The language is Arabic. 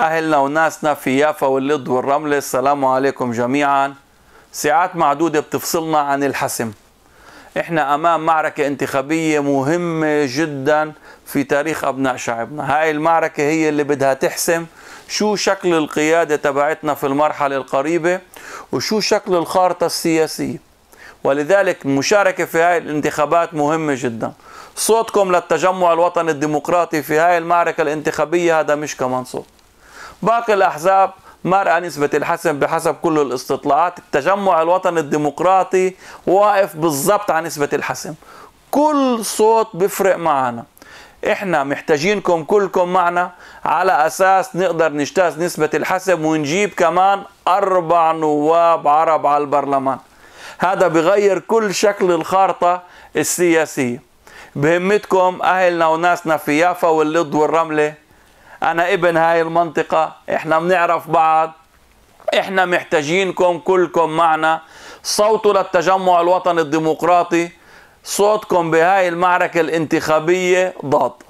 أهلنا وناسنا في يافا واللد والرملة السلام عليكم جميعا ساعات معدودة بتفصلنا عن الحسم احنا امام معركة انتخابية مهمة جدا في تاريخ ابناء شعبنا هاي المعركة هي اللي بدها تحسم شو شكل القيادة تبعتنا في المرحلة القريبة وشو شكل الخارطة السياسية ولذلك المشاركة في هاي الانتخابات مهمة جدا صوتكم للتجمع الوطني الديمقراطي في هاي المعركة الانتخابية هذا مش كمان صوت باقي الأحزاب مرأة نسبة الحسم بحسب كل الاستطلاعات التجمع الوطني الديمقراطي واقف بالضبط على نسبة الحسم كل صوت بفرق معنا احنا محتاجينكم كلكم معنا على اساس نقدر نجتاز نسبة الحسم ونجيب كمان اربع نواب عرب على البرلمان هذا بغير كل شكل الخارطة السياسية بهمتكم اهلنا وناسنا في يافا واللد والرملة انا ابن هاي المنطقه احنا بنعرف بعض احنا محتاجينكم كلكم معنا صوتوا للتجمع الوطني الديمقراطي صوتكم بهاي المعركه الانتخابيه ضاد